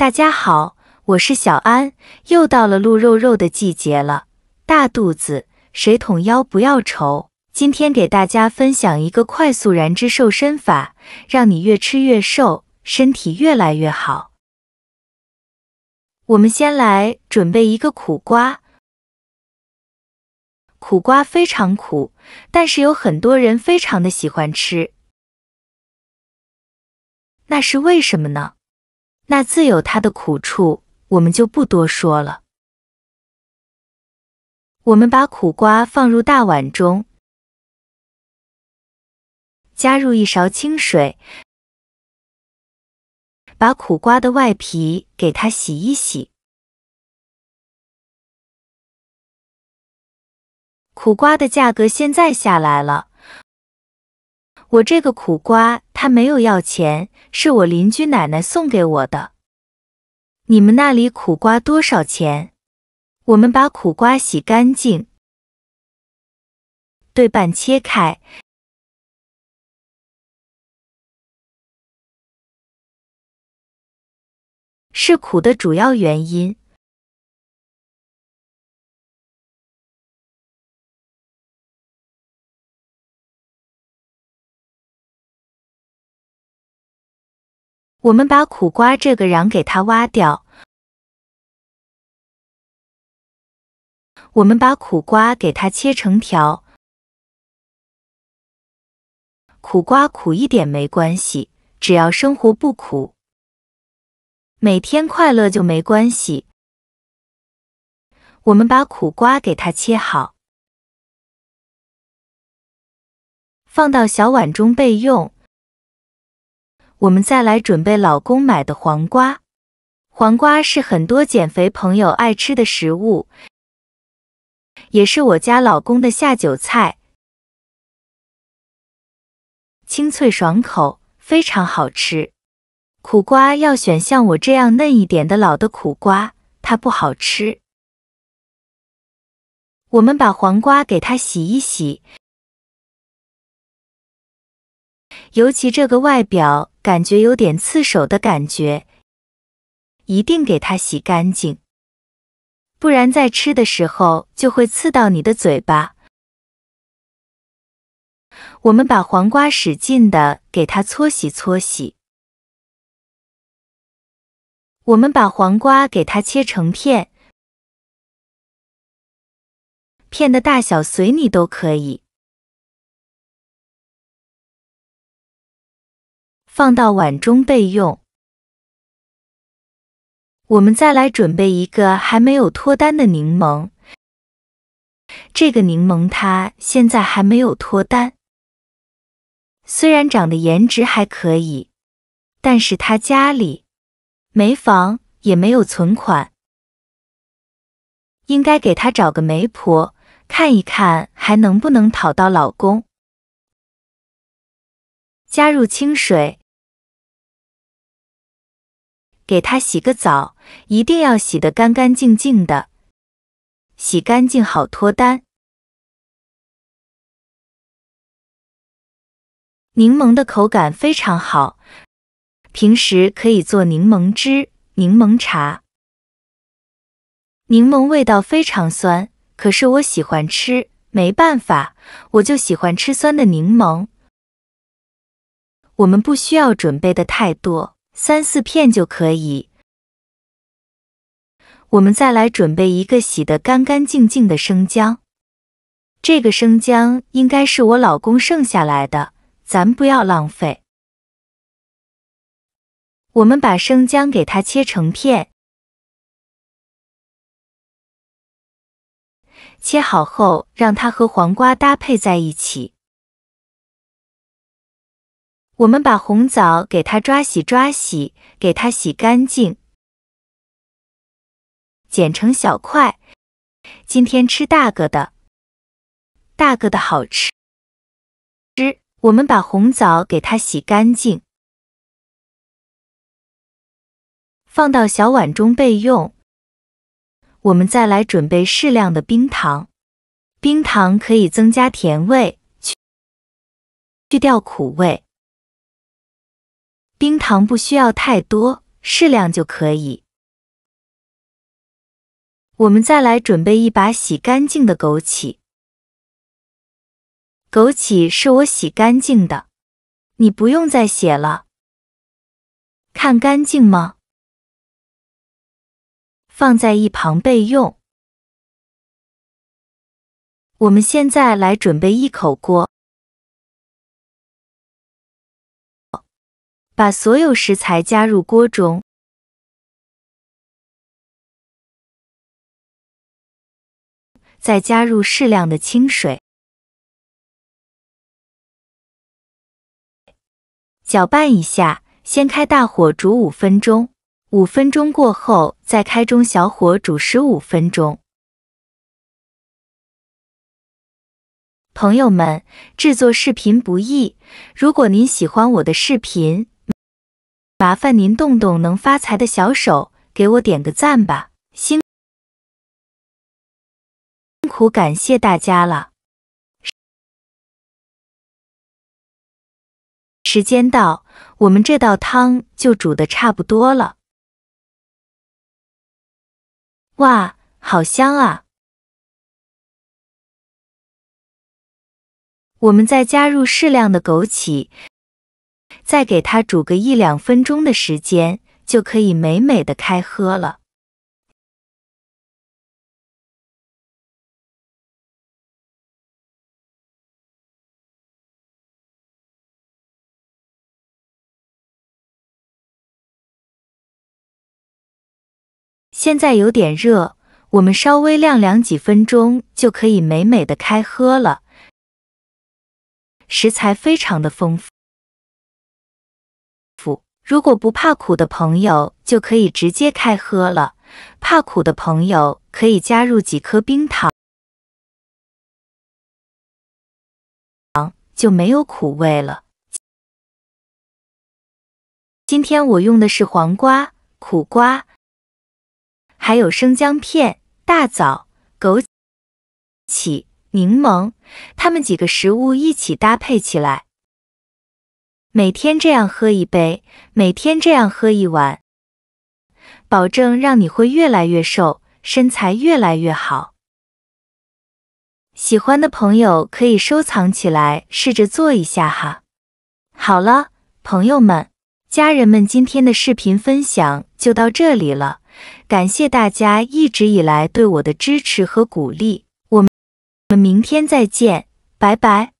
大家好，我是小安，又到了露肉肉的季节了，大肚子、水桶腰不要愁。今天给大家分享一个快速燃脂瘦身法，让你越吃越瘦，身体越来越好。我们先来准备一个苦瓜，苦瓜非常苦，但是有很多人非常的喜欢吃，那是为什么呢？那自有他的苦处，我们就不多说了。我们把苦瓜放入大碗中，加入一勺清水，把苦瓜的外皮给它洗一洗。苦瓜的价格现在下来了。我这个苦瓜，他没有要钱，是我邻居奶奶送给我的。你们那里苦瓜多少钱？我们把苦瓜洗干净，对半切开，是苦的主要原因。我们把苦瓜这个瓤给它挖掉。我们把苦瓜给它切成条。苦瓜苦一点没关系，只要生活不苦，每天快乐就没关系。我们把苦瓜给它切好，放到小碗中备用。我们再来准备老公买的黄瓜，黄瓜是很多减肥朋友爱吃的食物，也是我家老公的下酒菜，清脆爽口，非常好吃。苦瓜要选像我这样嫩一点的，老的苦瓜它不好吃。我们把黄瓜给它洗一洗。尤其这个外表感觉有点刺手的感觉，一定给它洗干净，不然在吃的时候就会刺到你的嘴巴。我们把黄瓜使劲的给它搓洗搓洗。我们把黄瓜给它切成片，片的大小随你都可以。放到碗中备用。我们再来准备一个还没有脱单的柠檬。这个柠檬它现在还没有脱单，虽然长得颜值还可以，但是她家里没房也没有存款，应该给她找个媒婆看一看还能不能讨到老公。加入清水。给它洗个澡，一定要洗得干干净净的，洗干净好脱单。柠檬的口感非常好，平时可以做柠檬汁、柠檬茶。柠檬味道非常酸，可是我喜欢吃，没办法，我就喜欢吃酸的柠檬。我们不需要准备的太多。三四片就可以。我们再来准备一个洗得干干净净的生姜，这个生姜应该是我老公剩下来的，咱不要浪费。我们把生姜给它切成片，切好后让它和黄瓜搭配在一起。我们把红枣给它抓洗抓洗，给它洗干净，剪成小块。今天吃大个的，大个的好吃。吃，我们把红枣给它洗干净，放到小碗中备用。我们再来准备适量的冰糖，冰糖可以增加甜味，去掉苦味。冰糖不需要太多，适量就可以。我们再来准备一把洗干净的枸杞，枸杞是我洗干净的，你不用再写了，看干净吗？放在一旁备用。我们现在来准备一口锅。把所有食材加入锅中，再加入适量的清水，搅拌一下。先开大火煮五分钟，五分钟过后再开中小火煮十五分钟。朋友们，制作视频不易，如果您喜欢我的视频，麻烦您动动能发财的小手，给我点个赞吧！辛苦，感谢大家了。时间到，我们这道汤就煮的差不多了。哇，好香啊！我们再加入适量的枸杞。再给它煮个一两分钟的时间，就可以美美的开喝了。现在有点热，我们稍微晾凉几分钟，就可以美美的开喝了。食材非常的丰富。如果不怕苦的朋友就可以直接开喝了，怕苦的朋友可以加入几颗冰糖，就没有苦味了。今天我用的是黄瓜、苦瓜，还有生姜片、大枣、枸杞、柠檬，它们几个食物一起搭配起来。每天这样喝一杯，每天这样喝一碗，保证让你会越来越瘦，身材越来越好。喜欢的朋友可以收藏起来，试着做一下哈。好了，朋友们、家人们，今天的视频分享就到这里了，感谢大家一直以来对我的支持和鼓励。我们，我们明天再见，拜拜。